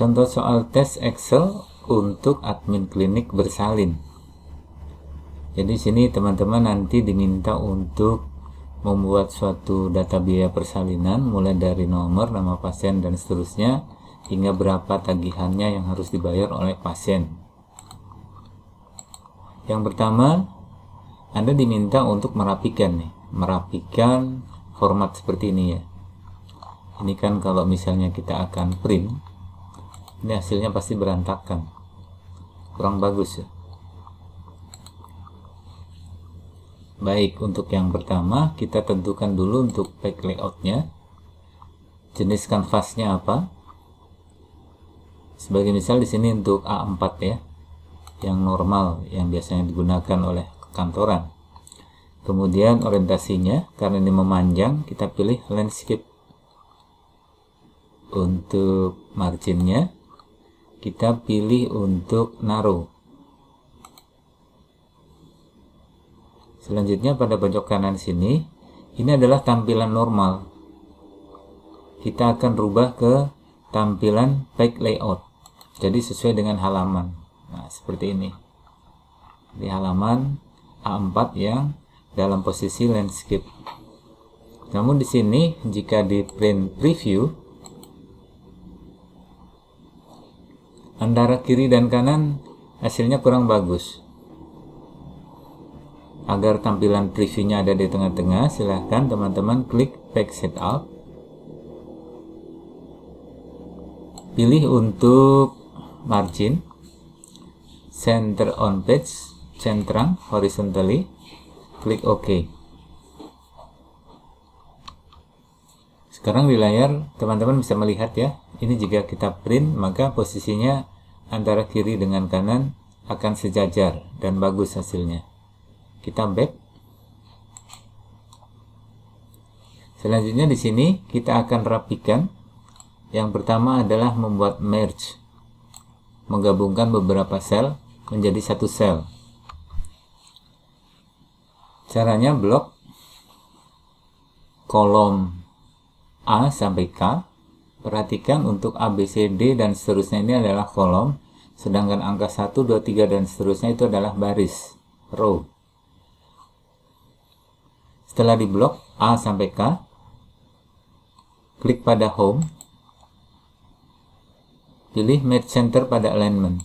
Contoh soal tes Excel untuk admin klinik bersalin. Jadi sini teman-teman nanti diminta untuk membuat suatu data biaya persalinan mulai dari nomor, nama pasien dan seterusnya hingga berapa tagihannya yang harus dibayar oleh pasien. Yang pertama, Anda diminta untuk merapikan nih, merapikan format seperti ini ya. Ini kan kalau misalnya kita akan print ini hasilnya pasti berantakan kurang bagus ya baik untuk yang pertama kita tentukan dulu untuk pack layoutnya jenis kanvasnya apa sebagai misal di sini untuk A4 ya yang normal yang biasanya digunakan oleh kantoran kemudian orientasinya karena ini memanjang kita pilih landscape untuk marginnya kita pilih untuk naruh selanjutnya pada pojok kanan sini ini adalah tampilan normal kita akan rubah ke tampilan pack layout jadi sesuai dengan halaman nah seperti ini di halaman A4 yang dalam posisi landscape namun di sini jika di print preview antara kiri dan kanan hasilnya kurang bagus agar tampilan previewnya ada di tengah-tengah silahkan teman-teman klik Back setup pilih untuk margin center on page centrang horizontally klik OK sekarang di layar teman-teman bisa melihat ya ini jika kita print maka posisinya antara kiri dengan kanan akan sejajar dan bagus hasilnya kita back selanjutnya di sini kita akan rapikan yang pertama adalah membuat merge menggabungkan beberapa sel menjadi satu sel caranya blok kolom A sampai K. Perhatikan untuk A, B, C, D dan seterusnya ini adalah kolom, sedangkan angka 1, 2, 3 dan seterusnya itu adalah baris, row. Setelah di blok A sampai K, klik pada home, pilih match center pada alignment.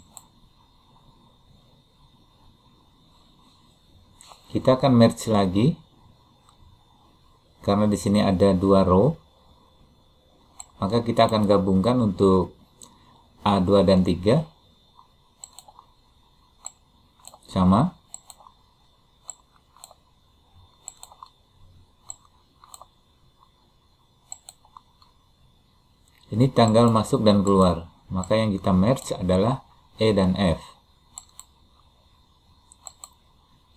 Kita akan merge lagi karena di sini ada dua row maka kita akan gabungkan untuk A2 dan 3 sama ini tanggal masuk dan keluar maka yang kita merge adalah E dan F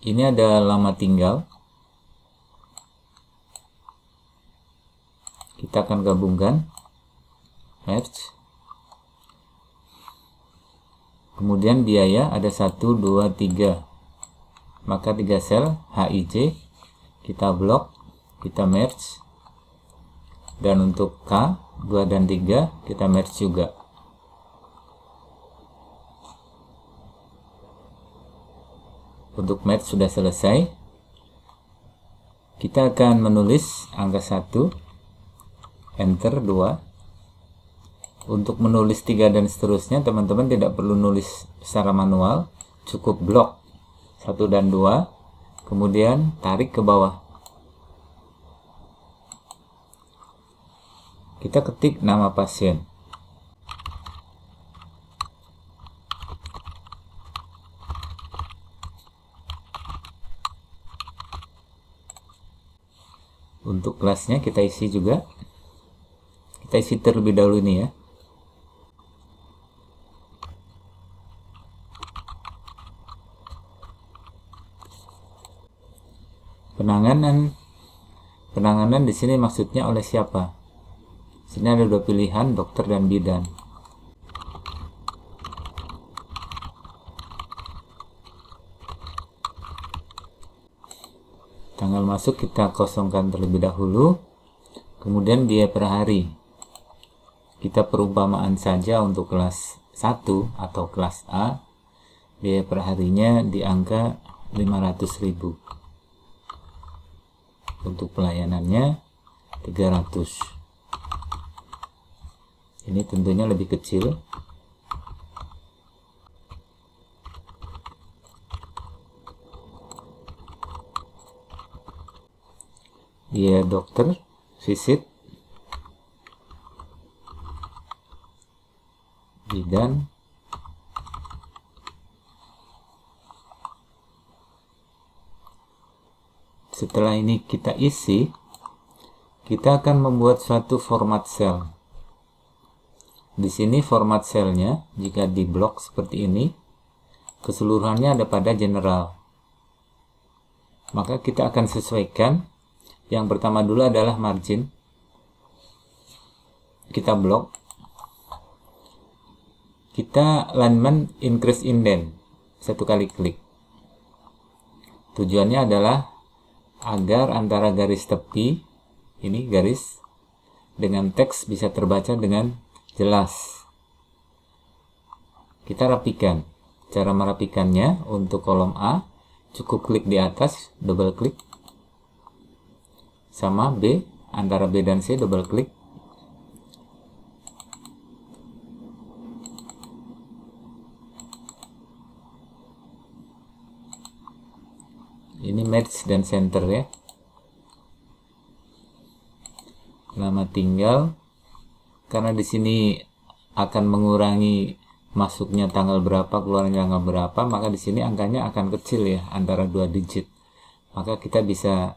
ini ada lama tinggal kita akan gabungkan Hz kemudian biaya ada 1, 2, 3 maka 3 sel HIJ kita blok kita merge dan untuk K 2 dan 3 kita merge juga untuk merge sudah selesai kita akan menulis angka 1 enter 2 untuk menulis tiga dan seterusnya teman-teman tidak perlu nulis secara manual cukup blok satu dan dua kemudian tarik ke bawah kita ketik nama pasien untuk kelasnya kita isi juga kita isi terlebih dahulu ini ya penanganan penanganan di sini maksudnya oleh siapa sini ada dua pilihan dokter dan bidan tanggal masuk kita kosongkan terlebih dahulu kemudian biaya per hari kita perumpamaan saja untuk kelas 1 atau kelas A biaya perharinya di angka 500 ribu untuk pelayanannya 300 ini tentunya lebih kecil dia dokter visit bidan setelah ini kita isi kita akan membuat suatu format cell di sini format selnya jika di blok seperti ini keseluruhannya ada pada general maka kita akan sesuaikan yang pertama dulu adalah margin kita blok kita alignment increase indent satu kali klik tujuannya adalah agar antara garis tepi ini garis dengan teks bisa terbaca dengan jelas. Kita rapikan. Cara merapikannya untuk kolom A cukup klik di atas double klik sama B antara B dan C double klik match dan center ya lama tinggal karena di sini akan mengurangi masuknya tanggal berapa keluarnya tanggal berapa maka di sini angkanya akan kecil ya antara dua digit maka kita bisa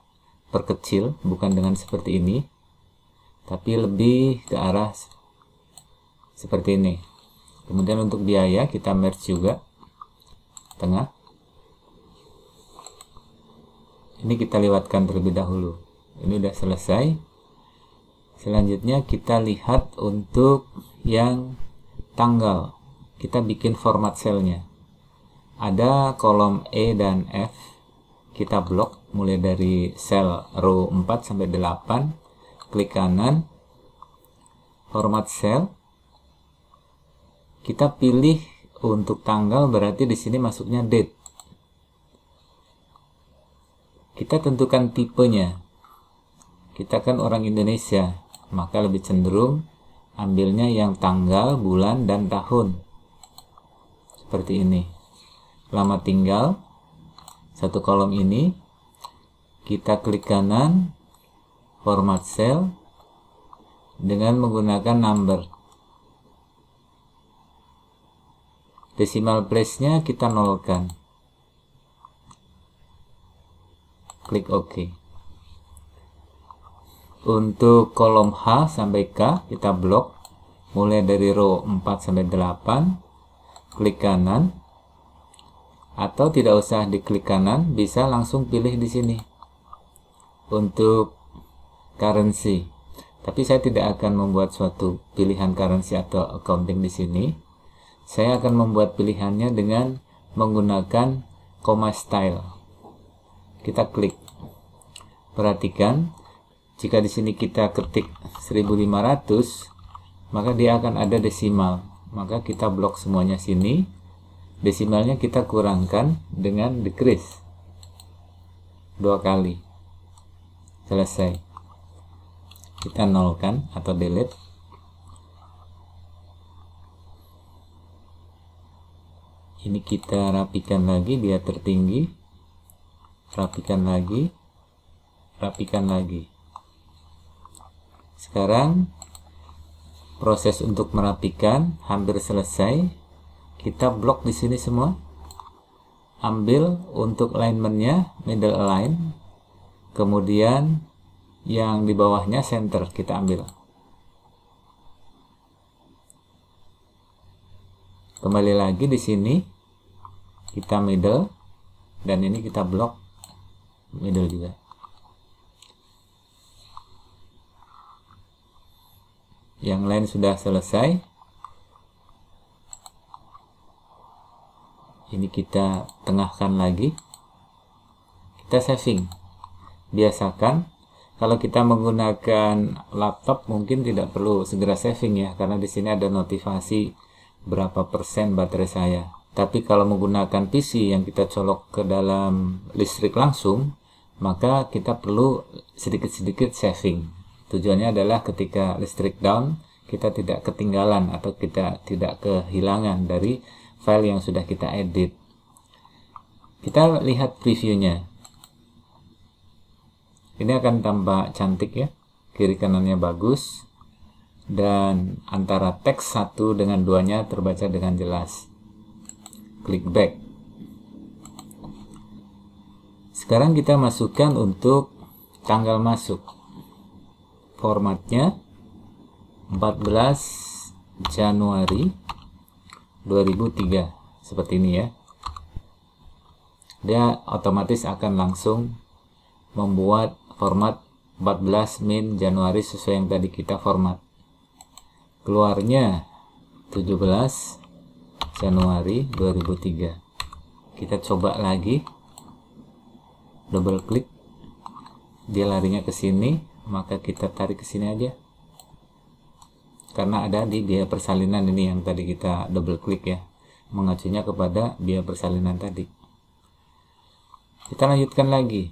perkecil bukan dengan seperti ini tapi lebih ke arah seperti ini kemudian untuk biaya kita merge juga tengah ini kita lewatkan terlebih dahulu ini udah selesai selanjutnya kita lihat untuk yang tanggal kita bikin format selnya ada kolom E dan F kita blok mulai dari sel row 4 sampai 8 klik kanan format sel kita pilih untuk tanggal berarti di sini masuknya date kita tentukan tipenya. Kita kan orang Indonesia, maka lebih cenderung ambilnya yang tanggal, bulan, dan tahun. Seperti ini. Lama tinggal, satu kolom ini, kita klik kanan, format cell, dengan menggunakan number. Decimal place-nya kita nolkan. klik OK. Untuk kolom H sampai K kita blok mulai dari row 4 sampai 8 klik kanan atau tidak usah diklik kanan bisa langsung pilih di sini untuk currency tapi saya tidak akan membuat suatu pilihan currency atau accounting di sini saya akan membuat pilihannya dengan menggunakan comma style kita klik perhatikan jika di sini kita ketik 1500 maka dia akan ada desimal maka kita blok semuanya sini desimalnya kita kurangkan dengan decrease dua kali selesai kita nolkan atau delete ini kita rapikan lagi biar tertinggi rapikan lagi rapikan lagi sekarang proses untuk merapikan hampir selesai kita blok di sini semua ambil untuk alignmentnya middle align kemudian yang di bawahnya center kita ambil kembali lagi di sini kita middle dan ini kita blok middle juga yang lain sudah selesai ini kita tengahkan lagi kita saving biasakan kalau kita menggunakan laptop mungkin tidak perlu segera saving ya karena di sini ada notifikasi berapa persen baterai saya tapi kalau menggunakan PC yang kita colok ke dalam listrik langsung maka kita perlu sedikit-sedikit saving. Tujuannya adalah ketika listrik down, kita tidak ketinggalan atau kita tidak kehilangan dari file yang sudah kita edit. Kita lihat previewnya. Ini akan tambah cantik ya. Kiri kanannya bagus. Dan antara teks satu dengan duanya terbaca dengan jelas. Klik back. Sekarang kita masukkan untuk tanggal masuk. Formatnya 14 Januari 2003 seperti ini ya. Dia otomatis akan langsung membuat format 14 min Januari sesuai yang tadi kita format keluarnya 17 Januari 2003 kita coba lagi double klik dia larinya ke sini maka kita tarik ke sini aja karena ada di biaya persalinan ini yang tadi kita double klik ya mengacunya kepada biaya persalinan tadi kita lanjutkan lagi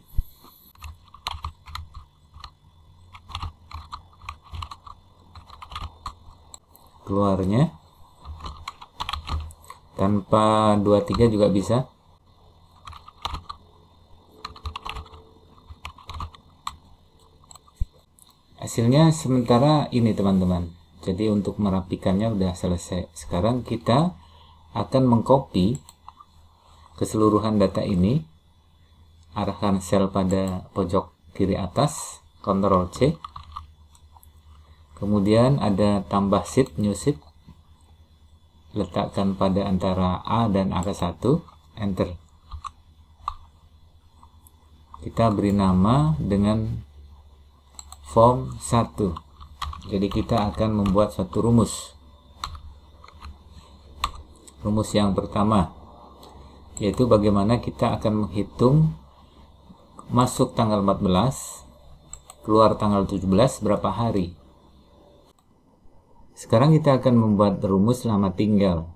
keluarnya tanpa 23 juga bisa hasilnya sementara ini teman-teman jadi untuk merapikannya udah selesai sekarang kita akan mengcopy keseluruhan data ini arahkan sel pada pojok kiri atas Ctrl C kemudian ada tambah sheet new sheet letakkan pada antara A dan angka 1 enter kita beri nama dengan form 1 jadi kita akan membuat satu rumus rumus yang pertama yaitu bagaimana kita akan menghitung masuk tanggal 14 keluar tanggal 17 berapa hari sekarang kita akan membuat rumus lama tinggal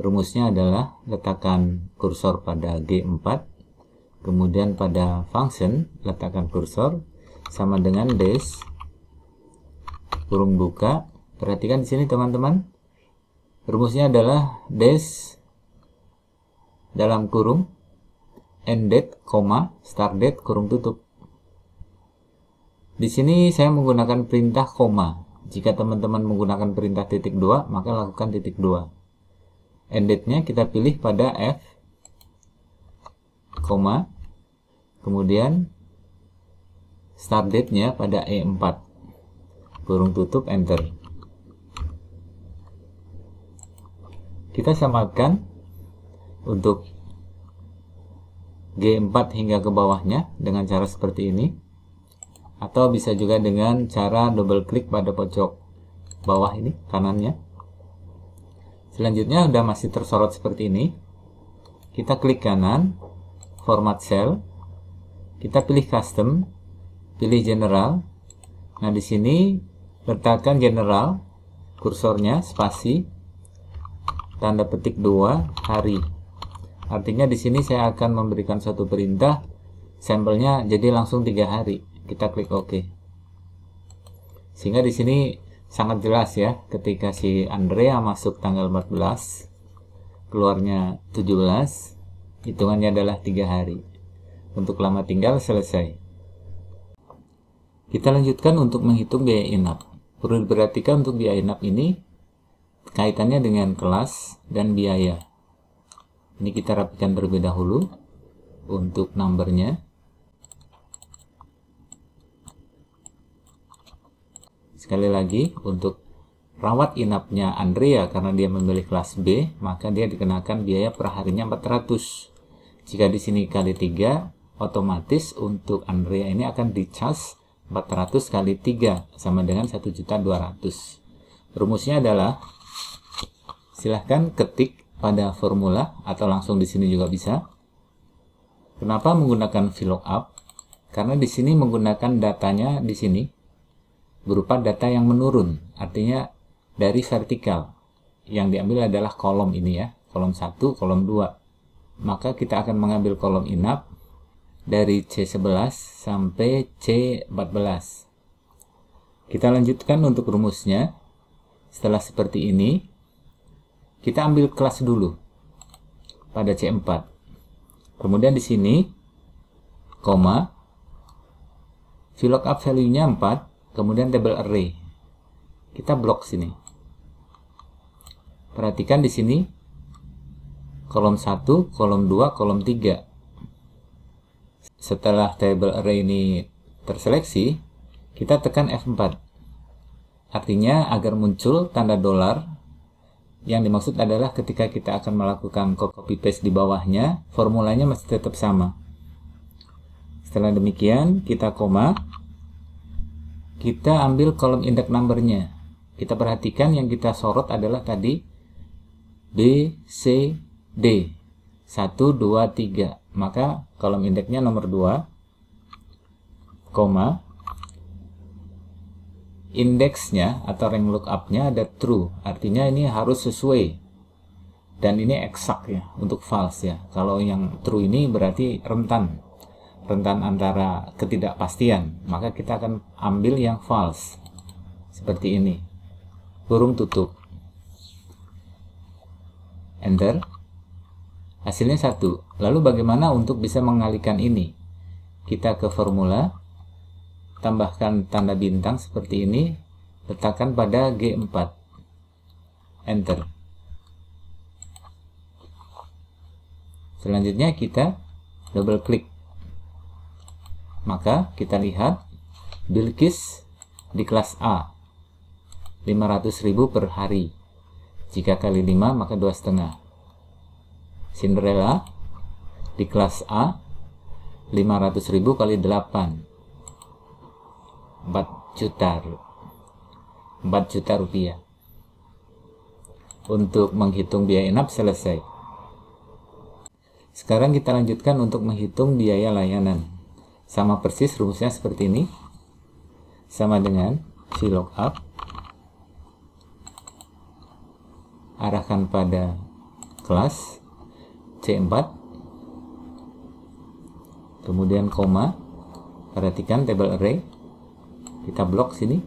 rumusnya adalah letakkan kursor pada G4 kemudian pada function letakkan kursor sama dengan des kurung buka perhatikan di sini teman-teman rumusnya adalah des dalam kurung end date, koma start date kurung tutup di sini saya menggunakan perintah koma. Jika teman-teman menggunakan perintah titik dua maka lakukan titik dua end date nya kita pilih pada F, koma, kemudian start date-nya pada E4. Kurung tutup, enter. Kita samakan untuk G4 hingga ke bawahnya dengan cara seperti ini. Atau bisa juga dengan cara double klik pada pojok bawah ini, kanannya. Selanjutnya udah masih tersorot seperti ini. Kita klik kanan, format cell. Kita pilih custom, pilih general. Nah, di sini letakkan general kursornya spasi tanda petik dua hari. Artinya di sini saya akan memberikan satu perintah sampelnya jadi langsung tiga hari. Kita klik OK. Sehingga di sini sangat jelas ya ketika si Andrea masuk tanggal 14 keluarnya 17 hitungannya adalah tiga hari untuk lama tinggal selesai kita lanjutkan untuk menghitung biaya inap. Perlu diperhatikan untuk biaya inap ini kaitannya dengan kelas dan biaya. Ini kita rapikan terlebih dahulu untuk numbernya. Sekali lagi, untuk rawat inapnya Andrea karena dia memilih kelas B, maka dia dikenakan biaya perharinya 400. Jika di sini kali 3, otomatis untuk Andrea ini akan di charge. 400 kali 3 sama dengan 1.200. Rumusnya adalah silahkan ketik pada formula atau langsung di sini juga bisa. Kenapa menggunakan VLOOKUP? Karena di sini menggunakan datanya di sini berupa data yang menurun, artinya dari vertikal. Yang diambil adalah kolom ini ya, kolom 1, kolom 2. Maka kita akan mengambil kolom inap dari C11 sampai C14. Kita lanjutkan untuk rumusnya. Setelah seperti ini, kita ambil kelas dulu pada C4. Kemudian di sini, koma, VLOOKUP value-nya 4, kemudian table array. Kita blok sini. Perhatikan di sini, kolom 1, kolom 2, kolom 3 setelah table array ini terseleksi, kita tekan F4. Artinya agar muncul tanda dolar yang dimaksud adalah ketika kita akan melakukan copy paste di bawahnya, formulanya masih tetap sama. Setelah demikian, kita koma, kita ambil kolom indeks numbernya. Kita perhatikan yang kita sorot adalah tadi B, C, D. 1, 2, 3 maka kolom indeksnya nomor 2, koma, indeksnya atau rank lookup-nya ada true, artinya ini harus sesuai. Dan ini eksak ya, untuk false ya. Kalau yang true ini berarti rentan, rentan antara ketidakpastian, maka kita akan ambil yang false. Seperti ini, burung tutup. Enter. Hasilnya satu. Lalu bagaimana untuk bisa mengalihkan ini? Kita ke formula, tambahkan tanda bintang seperti ini, letakkan pada G4. Enter. Selanjutnya kita double klik. Maka kita lihat Bilkis di kelas A 500.000 per hari. Jika kali 5 maka 2,5. Cinderella di kelas A 500.000 kali 8 4 juta 4 juta rupiah untuk menghitung biaya inap selesai sekarang kita lanjutkan untuk menghitung biaya layanan sama persis rumusnya seperti ini sama dengan si up arahkan pada kelas C4 kemudian koma perhatikan table array kita blok sini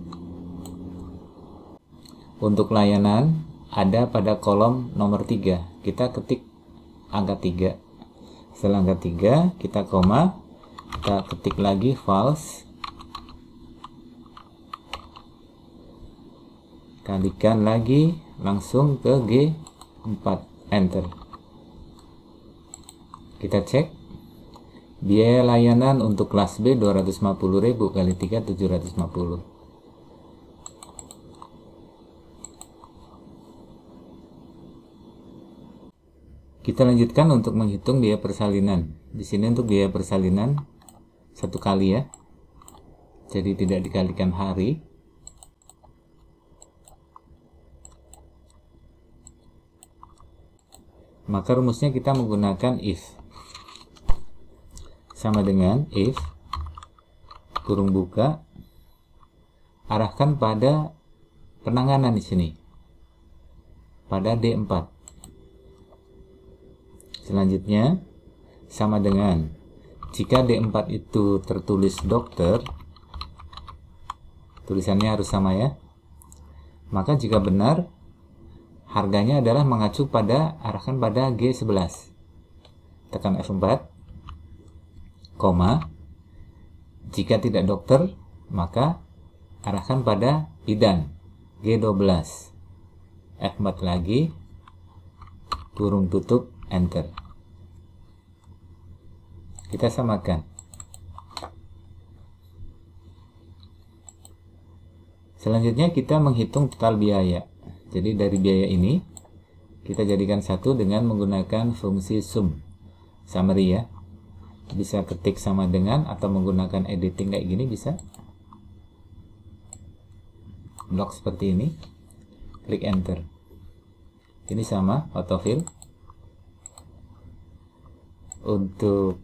untuk layanan ada pada kolom nomor 3 kita ketik angka 3 setelah angka 3 kita koma kita ketik lagi false kalikan lagi langsung ke G4 enter kita cek. Biaya layanan untuk kelas B 250.000 kali 3 750. Kita lanjutkan untuk menghitung biaya persalinan. Di sini untuk biaya persalinan satu kali ya. Jadi tidak dikalikan hari. Maka rumusnya kita menggunakan if sama dengan if kurung buka arahkan pada penanganan di sini pada D4 selanjutnya sama dengan jika D4 itu tertulis dokter tulisannya harus sama ya maka jika benar harganya adalah mengacu pada arahkan pada G11 tekan F4 koma. Jika tidak dokter, maka arahkan pada bidan G12. F4 lagi, kurung tutup, enter. Kita samakan. Selanjutnya kita menghitung total biaya. Jadi dari biaya ini kita jadikan satu dengan menggunakan fungsi sum. Summary ya, bisa ketik sama dengan atau menggunakan editing kayak gini bisa blok seperti ini klik enter ini sama autofill untuk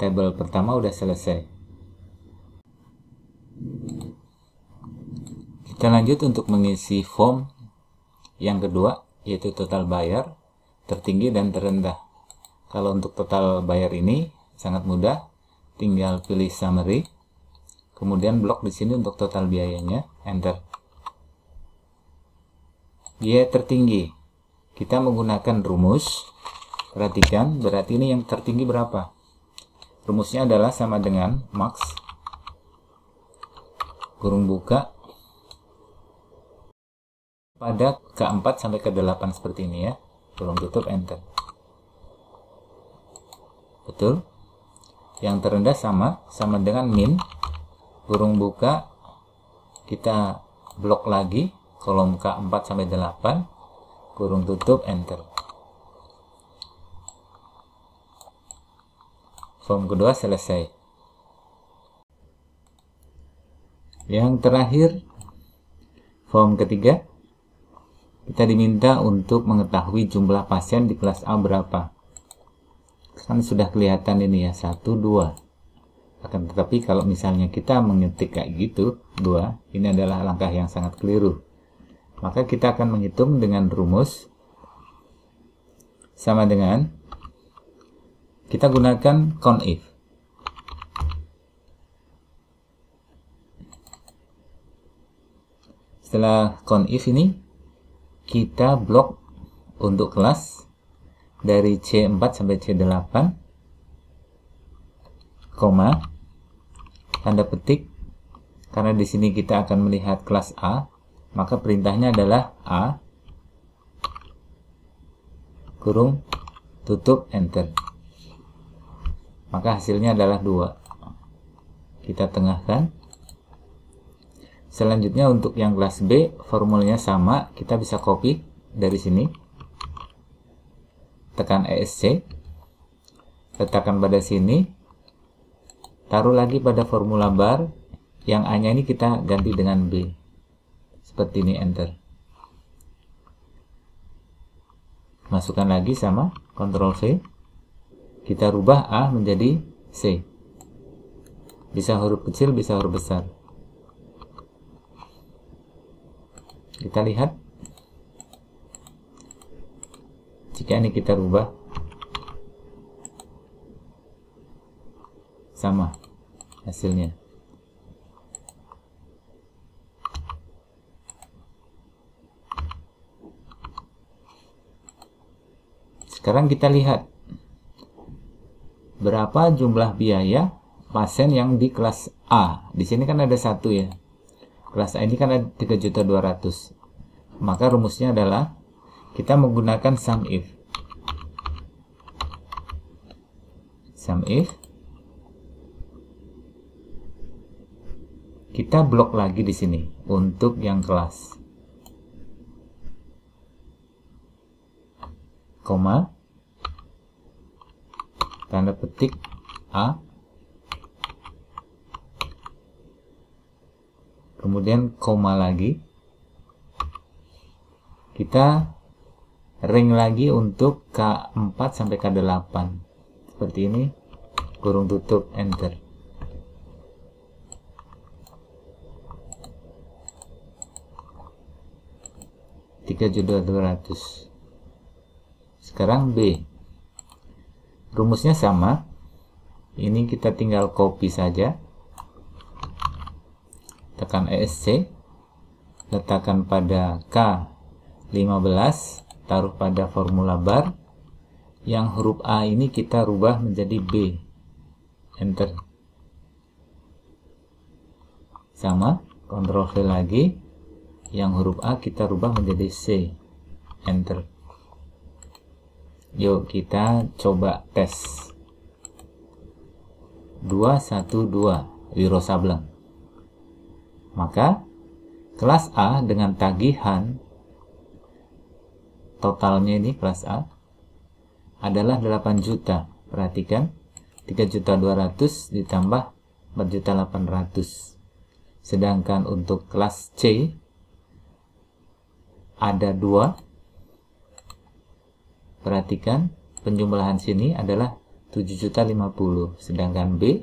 table pertama udah selesai kita lanjut untuk mengisi form yang kedua yaitu total bayar tertinggi dan terendah kalau untuk total bayar ini sangat mudah, tinggal pilih summary, kemudian blok di sini untuk total biayanya, enter. Biaya tertinggi, kita menggunakan rumus, perhatikan berarti ini yang tertinggi berapa. Rumusnya adalah sama dengan max, kurung buka, pada keempat sampai ke delapan seperti ini ya. kurung tutup enter betul yang terendah sama sama dengan min burung buka kita blok lagi kolom K4 sampai 8 kurung tutup enter form kedua selesai yang terakhir form ketiga kita diminta untuk mengetahui jumlah pasien di kelas A berapa kan sudah kelihatan ini ya satu dua akan tetapi kalau misalnya kita mengetik kayak gitu dua ini adalah langkah yang sangat keliru maka kita akan menghitung dengan rumus sama dengan kita gunakan count if setelah count if ini kita blok untuk kelas dari C4 sampai C8 koma tanda petik karena di sini kita akan melihat kelas A maka perintahnya adalah A kurung tutup enter maka hasilnya adalah 2 kita tengahkan selanjutnya untuk yang kelas B formulanya sama kita bisa copy dari sini tekan ESC, letakkan pada sini, taruh lagi pada formula bar, yang A-nya ini kita ganti dengan B. Seperti ini, Enter. Masukkan lagi sama Ctrl V. Kita rubah A menjadi C. Bisa huruf kecil, bisa huruf besar. Kita lihat jika ini kita rubah sama hasilnya sekarang kita lihat berapa jumlah biaya pasien yang di kelas A. Di sini kan ada satu ya. Kelas A ini kan ada 3.200. Maka rumusnya adalah kita menggunakan sum if sum if kita blok lagi di sini untuk yang kelas koma tanda petik A kemudian koma lagi kita ring lagi untuk K4 sampai K8 seperti ini kurung tutup enter tiga juta dua sekarang B rumusnya sama ini kita tinggal copy saja tekan ESC letakkan pada K15 taruh pada formula bar yang huruf A ini kita rubah menjadi B enter sama kontrol V lagi yang huruf A kita rubah menjadi C enter yuk kita coba tes 212 Wiro Sableng maka kelas A dengan tagihan totalnya ini kelas A adalah 8 juta. Perhatikan 3 juta 200 ditambah 4 juta 800. Sedangkan untuk kelas C ada 2. Perhatikan penjumlahan sini adalah 7 juta 50, sedangkan B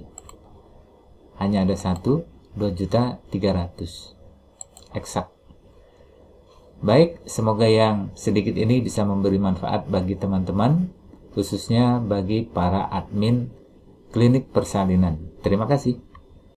hanya ada 1 2 juta 300. Eksak. Baik, semoga yang sedikit ini bisa memberi manfaat bagi teman-teman, khususnya bagi para admin klinik persalinan. Terima kasih.